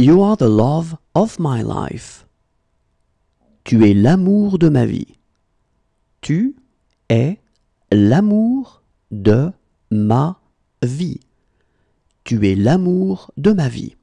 You are the love of my life. Tu es l'amour de ma vie. Tu es l'amour de ma vie. Tu es l'amour de ma vie.